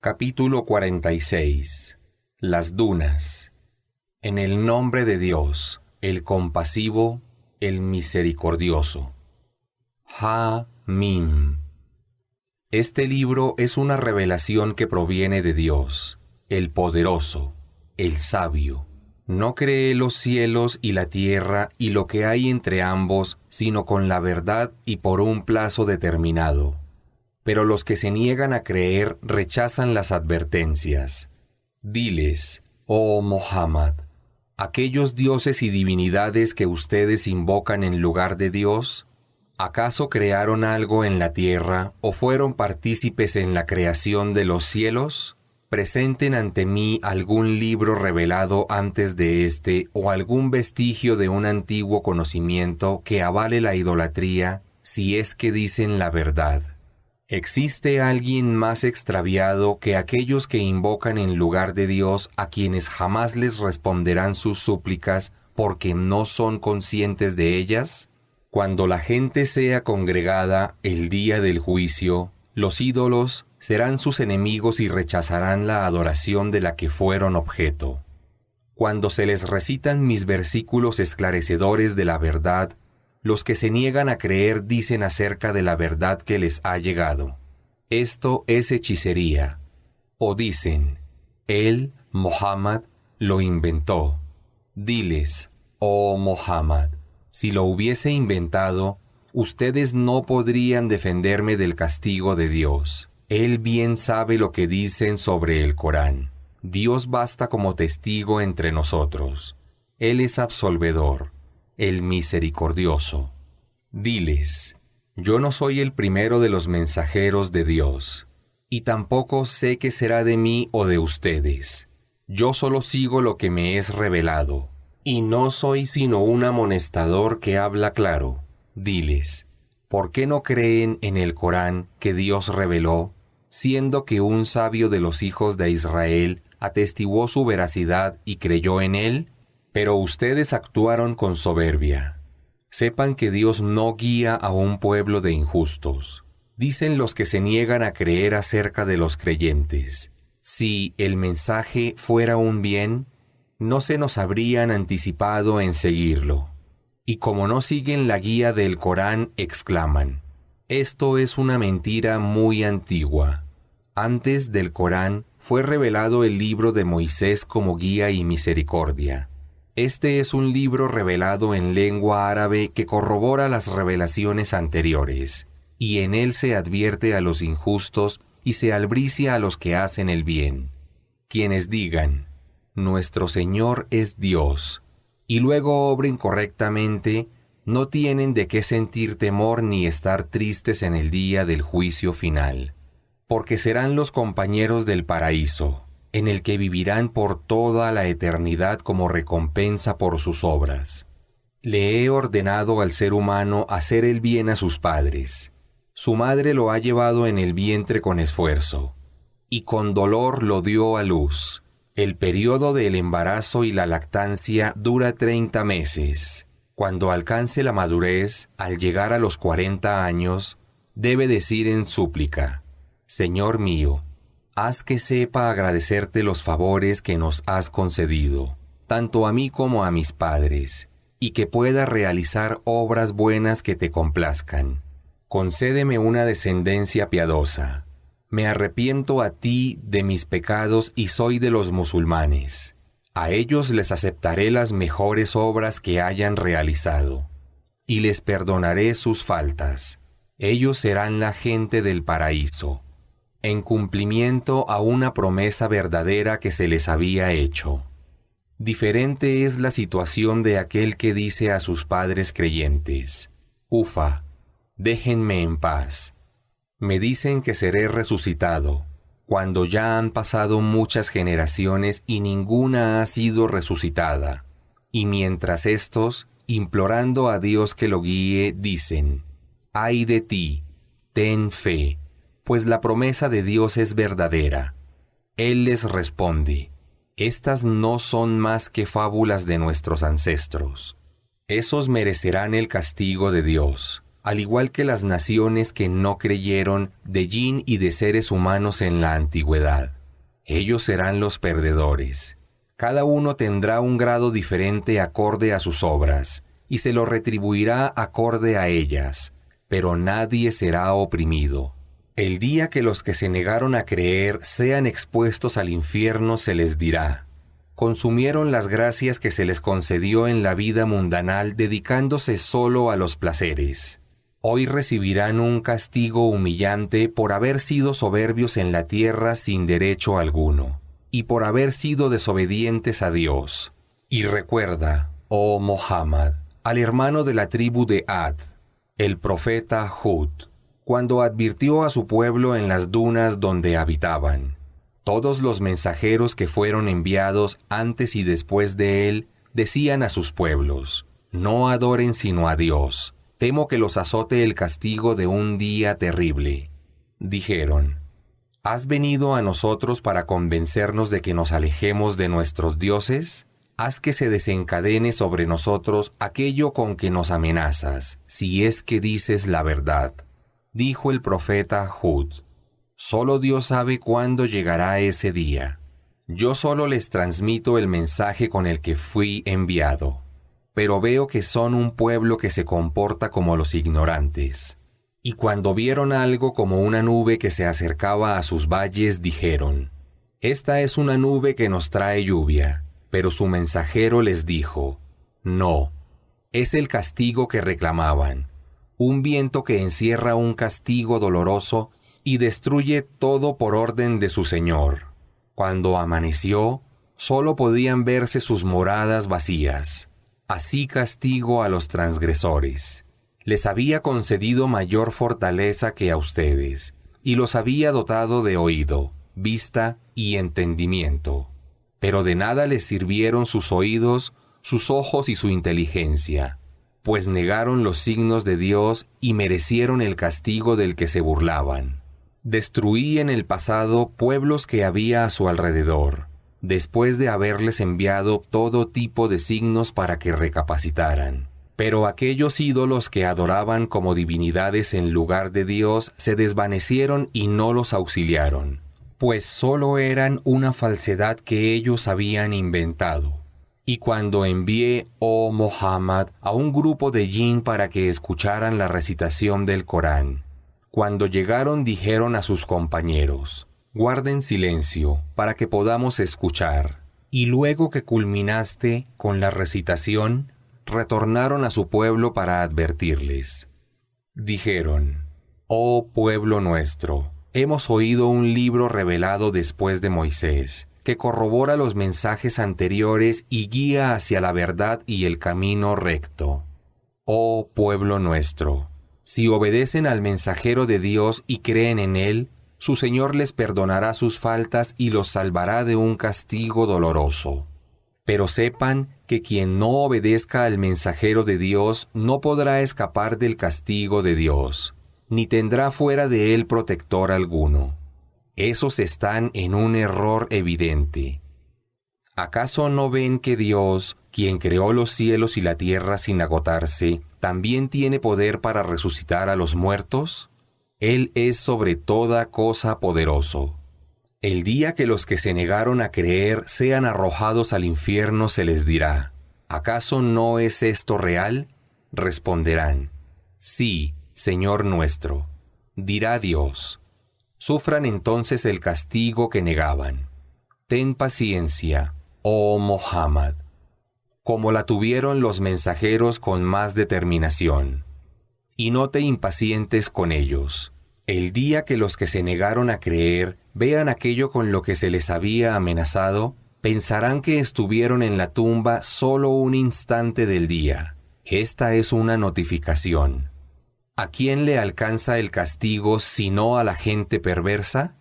Capítulo 46 Las dunas En el nombre de Dios, el compasivo, el misericordioso. Ha-Mim Este libro es una revelación que proviene de Dios, el poderoso, el sabio. No cree los cielos y la tierra y lo que hay entre ambos, sino con la verdad y por un plazo determinado pero los que se niegan a creer rechazan las advertencias. Diles, oh Mohammed, aquellos dioses y divinidades que ustedes invocan en lugar de Dios, ¿acaso crearon algo en la tierra o fueron partícipes en la creación de los cielos? presenten ante mí algún libro revelado antes de este o algún vestigio de un antiguo conocimiento que avale la idolatría, si es que dicen la verdad. ¿Existe alguien más extraviado que aquellos que invocan en lugar de Dios a quienes jamás les responderán sus súplicas porque no son conscientes de ellas? Cuando la gente sea congregada el día del juicio, los ídolos serán sus enemigos y rechazarán la adoración de la que fueron objeto. Cuando se les recitan mis versículos esclarecedores de la verdad, los que se niegan a creer dicen acerca de la verdad que les ha llegado. Esto es hechicería. O dicen, él, Mohammed, lo inventó. Diles, oh Mohammed, si lo hubiese inventado, ustedes no podrían defenderme del castigo de Dios. Él bien sabe lo que dicen sobre el Corán. Dios basta como testigo entre nosotros. Él es absolvedor, el misericordioso. Diles, yo no soy el primero de los mensajeros de Dios, y tampoco sé qué será de mí o de ustedes. Yo solo sigo lo que me es revelado, y no soy sino un amonestador que habla claro. Diles, ¿por qué no creen en el Corán que Dios reveló, siendo que un sabio de los hijos de Israel atestiguó su veracidad y creyó en él? Pero ustedes actuaron con soberbia. Sepan que Dios no guía a un pueblo de injustos. Dicen los que se niegan a creer acerca de los creyentes. Si el mensaje fuera un bien, no se nos habrían anticipado en seguirlo. Y como no siguen la guía del Corán, exclaman, esto es una mentira muy antigua. Antes del Corán fue revelado el libro de Moisés como guía y misericordia. Este es un libro revelado en lengua árabe que corrobora las revelaciones anteriores, y en él se advierte a los injustos y se albricia a los que hacen el bien. Quienes digan, Nuestro Señor es Dios, y luego obren correctamente, no tienen de qué sentir temor ni estar tristes en el día del juicio final, porque serán los compañeros del paraíso en el que vivirán por toda la eternidad como recompensa por sus obras. Le he ordenado al ser humano hacer el bien a sus padres. Su madre lo ha llevado en el vientre con esfuerzo, y con dolor lo dio a luz. El periodo del embarazo y la lactancia dura 30 meses. Cuando alcance la madurez, al llegar a los 40 años, debe decir en súplica, Señor mío, haz que sepa agradecerte los favores que nos has concedido, tanto a mí como a mis padres, y que pueda realizar obras buenas que te complazcan. Concédeme una descendencia piadosa. Me arrepiento a ti de mis pecados y soy de los musulmanes. A ellos les aceptaré las mejores obras que hayan realizado, y les perdonaré sus faltas. Ellos serán la gente del paraíso en cumplimiento a una promesa verdadera que se les había hecho. Diferente es la situación de aquel que dice a sus padres creyentes, Ufa, déjenme en paz. Me dicen que seré resucitado, cuando ya han pasado muchas generaciones y ninguna ha sido resucitada. Y mientras estos, implorando a Dios que lo guíe, dicen, Ay de ti, ten fe pues la promesa de Dios es verdadera. Él les responde, Estas no son más que fábulas de nuestros ancestros. Esos merecerán el castigo de Dios, al igual que las naciones que no creyeron de yin y de seres humanos en la antigüedad. Ellos serán los perdedores. Cada uno tendrá un grado diferente acorde a sus obras, y se lo retribuirá acorde a ellas, pero nadie será oprimido. El día que los que se negaron a creer sean expuestos al infierno se les dirá, consumieron las gracias que se les concedió en la vida mundanal dedicándose solo a los placeres. Hoy recibirán un castigo humillante por haber sido soberbios en la tierra sin derecho alguno, y por haber sido desobedientes a Dios. Y recuerda, oh Mohammed, al hermano de la tribu de Ad, el profeta Hud, cuando advirtió a su pueblo en las dunas donde habitaban. Todos los mensajeros que fueron enviados antes y después de él decían a sus pueblos, No adoren sino a Dios, temo que los azote el castigo de un día terrible. Dijeron, ¿Has venido a nosotros para convencernos de que nos alejemos de nuestros dioses? haz que se desencadene sobre nosotros aquello con que nos amenazas, si es que dices la verdad dijo el profeta Jud, solo Dios sabe cuándo llegará ese día. Yo solo les transmito el mensaje con el que fui enviado, pero veo que son un pueblo que se comporta como los ignorantes. Y cuando vieron algo como una nube que se acercaba a sus valles, dijeron, Esta es una nube que nos trae lluvia. Pero su mensajero les dijo, No, es el castigo que reclamaban un viento que encierra un castigo doloroso y destruye todo por orden de su Señor. Cuando amaneció, sólo podían verse sus moradas vacías. Así castigo a los transgresores. Les había concedido mayor fortaleza que a ustedes, y los había dotado de oído, vista y entendimiento. Pero de nada les sirvieron sus oídos, sus ojos y su inteligencia pues negaron los signos de Dios y merecieron el castigo del que se burlaban. Destruí en el pasado pueblos que había a su alrededor, después de haberles enviado todo tipo de signos para que recapacitaran. Pero aquellos ídolos que adoraban como divinidades en lugar de Dios se desvanecieron y no los auxiliaron, pues solo eran una falsedad que ellos habían inventado y cuando envié, oh Mohammed a un grupo de jinn para que escucharan la recitación del Corán. Cuando llegaron dijeron a sus compañeros, guarden silencio para que podamos escuchar. Y luego que culminaste con la recitación, retornaron a su pueblo para advertirles. Dijeron, oh pueblo nuestro, hemos oído un libro revelado después de Moisés que corrobora los mensajes anteriores y guía hacia la verdad y el camino recto. Oh pueblo nuestro, si obedecen al mensajero de Dios y creen en él, su Señor les perdonará sus faltas y los salvará de un castigo doloroso. Pero sepan que quien no obedezca al mensajero de Dios no podrá escapar del castigo de Dios, ni tendrá fuera de él protector alguno esos están en un error evidente. ¿Acaso no ven que Dios, quien creó los cielos y la tierra sin agotarse, también tiene poder para resucitar a los muertos? Él es sobre toda cosa poderoso. El día que los que se negaron a creer sean arrojados al infierno se les dirá, ¿acaso no es esto real? Responderán, sí, Señor nuestro. Dirá Dios, Sufran entonces el castigo que negaban. Ten paciencia, oh Mohammed, como la tuvieron los mensajeros con más determinación. Y no te impacientes con ellos. El día que los que se negaron a creer vean aquello con lo que se les había amenazado, pensarán que estuvieron en la tumba solo un instante del día. Esta es una notificación. ¿A quién le alcanza el castigo sino a la gente perversa?